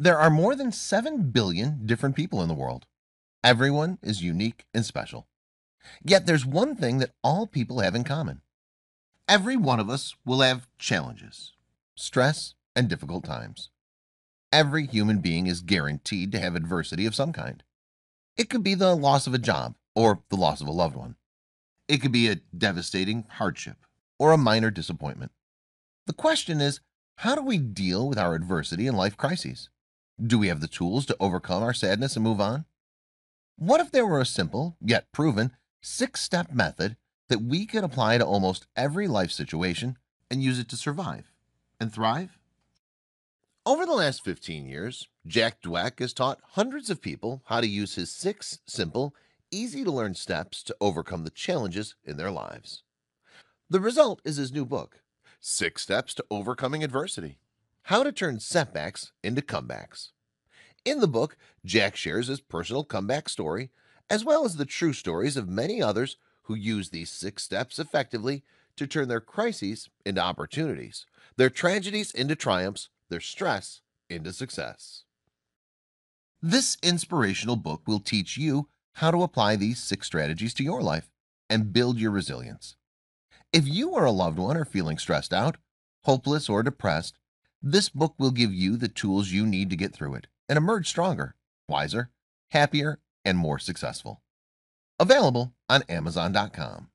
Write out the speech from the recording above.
There are more than 7 billion different people in the world. Everyone is unique and special. Yet there's one thing that all people have in common. Every one of us will have challenges, stress, and difficult times. Every human being is guaranteed to have adversity of some kind. It could be the loss of a job or the loss of a loved one. It could be a devastating hardship or a minor disappointment. The question is, how do we deal with our adversity and life crises? do we have the tools to overcome our sadness and move on what if there were a simple yet proven six-step method that we could apply to almost every life situation and use it to survive and thrive over the last 15 years jack dweck has taught hundreds of people how to use his six simple easy to learn steps to overcome the challenges in their lives the result is his new book six steps to overcoming adversity how to Turn Setbacks into Comebacks. In the book, Jack shares his personal comeback story, as well as the true stories of many others who use these six steps effectively to turn their crises into opportunities, their tragedies into triumphs, their stress into success. This inspirational book will teach you how to apply these six strategies to your life and build your resilience. If you or a loved one are feeling stressed out, hopeless, or depressed, this book will give you the tools you need to get through it and emerge stronger, wiser, happier, and more successful. Available on Amazon.com.